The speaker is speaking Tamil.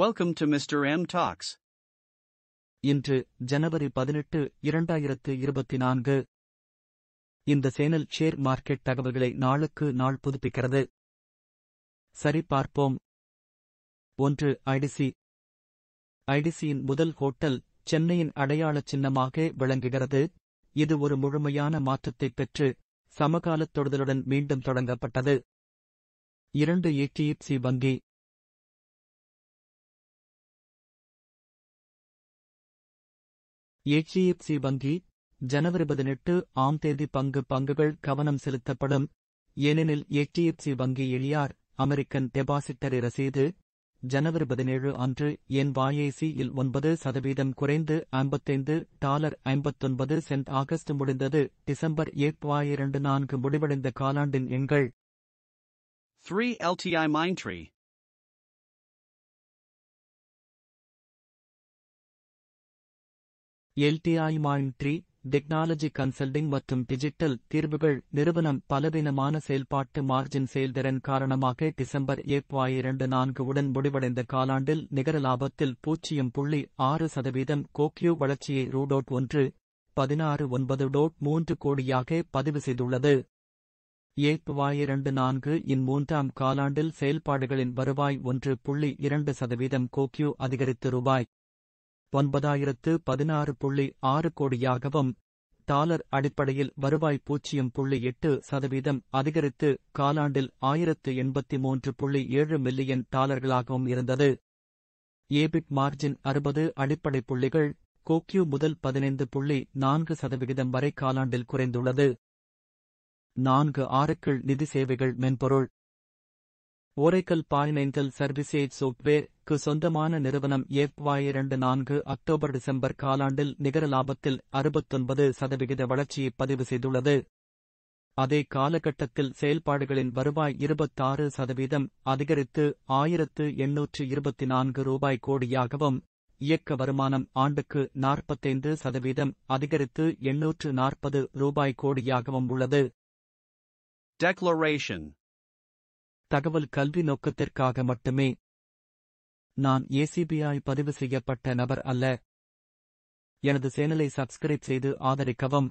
welcome to mister M talks இன்று ஜனவரி பதினெட்டு இரண்டாயிரத்து இருபத்தி நான்கு இந்த சேனல் ஷேர் மார்க்கெட் தகவல்களை நாளுக்கு நாள் புதுப்பிக்கிறது சரி பார்ப்போம் ஒன்று ஐடிசி ஐடிசியின் முதல் ஹோட்டல் சென்னையின் அடையாள சின்னமாக விளங்குகிறது இது ஒரு முழுமையான மாற்றத்தை பெற்று சமகாலத் தொடுதலுடன் மீண்டும் தொடங்கப்பட்டது இரண்டு ஏடிஎஃப்சி வங்கி எச்டிஎஃப்சி வங்கி ஜனவரி பதினெட்டு ஆம் தேதி பங்கு பங்குகள் கவனம் செலுத்தப்படும் ஏனெனில் எச்டிஎஃப்சி வங்கி எளியார் அமெரிக்கன் டெபாசிட்டரி ரசீது ஜனவரி பதினேழு அன்று என் வாயேசி இல் ஒன்பது சதவீதம் குறைந்து ஐம்பத்தைந்து டாலர் ஐம்பத்தொன்பது சென்ட் ஆகஸ்ட் முடிந்தது டிசம்பர் இரண்டு நான்கு முடிவடைந்த காலாண்டின் எண்கள் 3 LTI Mindtree LTI Mindtree technology consulting மற்றும் டிஜிட்டல் தீர்வுகள் நிறுவனம் பலவீனமான செயல்பாட்டு மார்ஜின் செயல்திறன் காரணமாக டிசம்பர் இரண்டு நான்கு உடன் முடிவடைந்த காலாண்டில் நிகர லாபத்தில் பூஜ்ஜியம் புள்ளி ஆறு சதவீதம் கோக்யூ வளர்ச்சியை ரூடோட் ஒன்று பதினாறு ஒன்பது டோட் மூன்று கோடியாக பதிவு செய்துள்ளது இரண்டு நான்கு இன் மூன்றாம் காலாண்டில் செயல்பாடுகளின் வருவாய் ஒன்று புள்ளி இரண்டு சதவீதம் கோக்யூ அதிகரித்து ரூபாய் ஒன்பதாயிரத்து பதினாறு புள்ளி ஆறு கோடியாகவும் டாலர் அடிப்படையில் வருவாய் பூஜ்ஜியம் புள்ளி எட்டு சதவீதம் அதிகரித்து காலாண்டில் ஆயிரத்து எண்பத்தி மூன்று புள்ளி ஏழு மில்லியன் டாலர்களாகவும் இருந்தது ஏபிட் மார்ஜின் அறுபது அடிப்படை புள்ளிகள் கோக்யூ முதல் பதினைந்து புள்ளி நான்கு சதவிகிதம் வரை காலாண்டில் குறைந்துள்ளது நான்கு ஆறுக்கள் நிதி சேவைகள் மென்பொருள் ஓரைக்கல் பாயினைந்தல் சர்வீசேஜ் சோப்ட்வேர் க்கு சொந்தமான நிறுவனம் ஏப்வாய் இரண்டு நான்கு அக்டோபர் டிசம்பர் காலாண்டில் நிகர லாபத்தில் அறுபத்தொன்பது சதவிகித வளர்ச்சியை பதிவு செய்துள்ளது அதே காலகட்டத்தில் செயல்பாடுகளின் வருவாய் இருபத்தாறு சதவீதம் அதிகரித்து ஆயிரத்து எண்ணூற்று இருபத்தி நான்கு ரூபாய் கோடியாகவும் இயக்க வருமானம் ஆண்டுக்கு நாற்பத்தைந்து சதவீதம் அதிகரித்து எண்ணூற்று நாற்பது ரூபாய் கோடியாகவும் உள்ளது டெக்ளரேஷன் தகவல் கல்வி நோக்கத்திற்காக மட்டுமே நான் ஏசிபிஐ பதிவு செய்யப்பட்ட நபர் அல்ல எனது சேனலை சப்ஸ்கிரைப் செய்து ஆதரிக்கவும்